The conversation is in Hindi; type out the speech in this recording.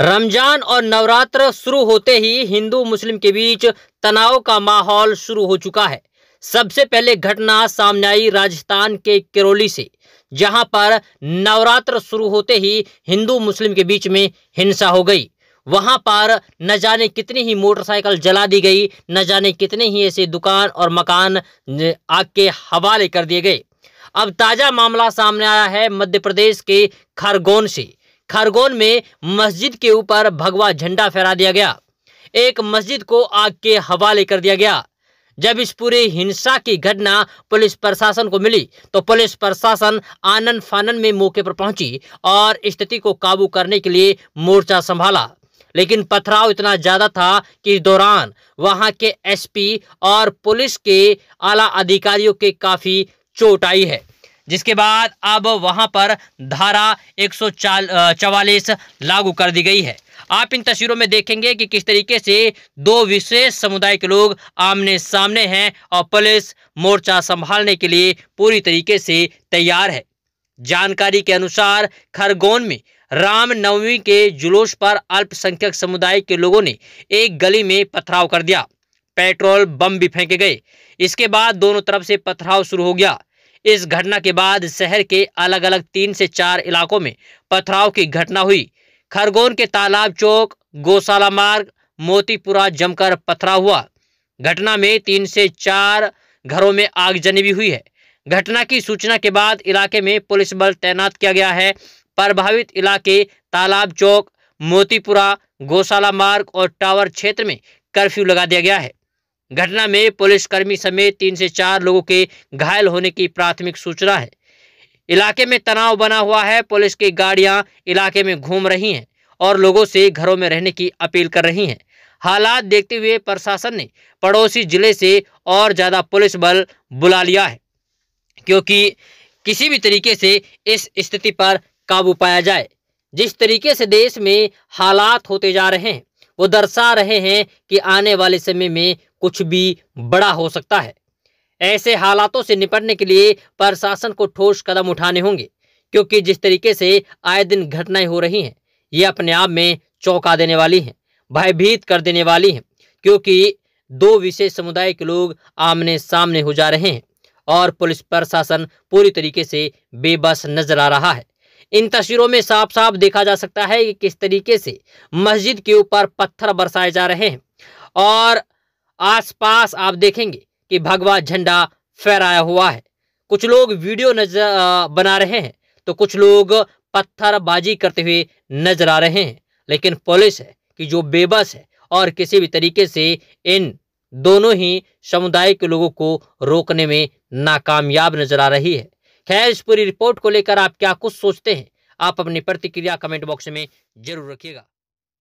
रमजान और नवरात्र शुरू होते ही हिंदू मुस्लिम के बीच तनाव का माहौल शुरू हो चुका है सबसे पहले घटना सामने आई राजस्थान के किरोली से जहां पर नवरात्र शुरू होते ही हिंदू मुस्लिम के बीच में हिंसा हो गई वहां पर न जाने कितनी ही मोटरसाइकिल जला दी गई न जाने कितने ही ऐसे दुकान और मकान आग के हवाले कर दिए गए अब ताज़ा मामला सामने आया है मध्य प्रदेश के खरगोन से खरगोन में मस्जिद के ऊपर भगवा झंडा फहरा दिया गया एक मस्जिद को आग के हवाले कर दिया गया जब इस पूरी हिंसा की घटना पुलिस प्रशासन को मिली तो पुलिस प्रशासन आनंद फानन में मौके पर पहुंची और स्थिति को काबू करने के लिए मोर्चा संभाला लेकिन पथराव इतना ज़्यादा था कि इस दौरान वहां के एसपी और पुलिस के आला अधिकारियों के काफ़ी चोट आई है जिसके बाद अब वहां पर धारा एक लागू कर दी गई है आप इन तस्वीरों में देखेंगे कि किस तरीके से दो विशेष समुदाय के लोग आमने सामने हैं और पुलिस मोर्चा संभालने के लिए पूरी तरीके से तैयार है जानकारी के अनुसार खरगोन में रामनवमी के जुलूस पर अल्पसंख्यक समुदाय के लोगों ने एक गली में पथराव कर दिया पेट्रोल बम भी फेंके गए इसके बाद दोनों तरफ से पथराव शुरू हो गया इस घटना के बाद शहर के अलग अलग तीन से चार इलाकों में पथराव की घटना हुई खरगोन के तालाब चौक गौशाला मार्ग मोतीपुरा जमकर पथराव हुआ घटना में तीन से चार घरों में आगजनी भी हुई है घटना की सूचना के बाद इलाके में पुलिस बल तैनात किया गया है प्रभावित इलाके तालाब चौक मोतीपुरा गौशाला मार्ग और टावर क्षेत्र में कर्फ्यू लगा दिया गया है घटना में पुलिसकर्मी समेत तीन से चार लोगों के घायल होने की प्राथमिक सूचना है इलाके में तनाव बना हुआ है पुलिस की गाड़ियां इलाके में घूम रही हैं और लोगों से घरों में रहने की अपील कर रही हैं हालात देखते हुए प्रशासन ने पड़ोसी जिले से और ज़्यादा पुलिस बल बुला लिया है क्योंकि किसी भी तरीके से इस स्थिति पर काबू पाया जाए जिस तरीके से देश में हालात होते जा रहे हैं वो दर्शा रहे हैं कि आने वाले समय में कुछ भी बड़ा हो सकता है ऐसे हालातों से निपटने के लिए प्रशासन को ठोस कदम उठाने होंगे क्योंकि जिस तरीके से आए दिन घटनाएं हो रही हैं ये अपने आप में चौंका देने वाली हैं भयभीत कर देने वाली हैं क्योंकि दो विशेष समुदाय के लोग आमने सामने हो जा रहे हैं और पुलिस प्रशासन पूरी तरीके से बेबस नजर आ रहा है इन तस्वीरों में साफ साफ देखा जा सकता है कि किस तरीके से मस्जिद के ऊपर पत्थर बरसाए जा रहे हैं और आसपास आप देखेंगे कि भगवा झंडा फहराया हुआ है कुछ लोग वीडियो नजर बना रहे हैं तो कुछ लोग पत्थरबाजी करते हुए नजर आ रहे हैं लेकिन पुलिस है कि जो बेबस है और किसी भी तरीके से इन दोनों ही समुदाय के लोगों को रोकने में नाकामयाब नजर आ रही है खैर इस पूरी रिपोर्ट को लेकर आप क्या कुछ सोचते हैं आप अपनी प्रतिक्रिया कमेंट बॉक्स में जरूर रखिएगा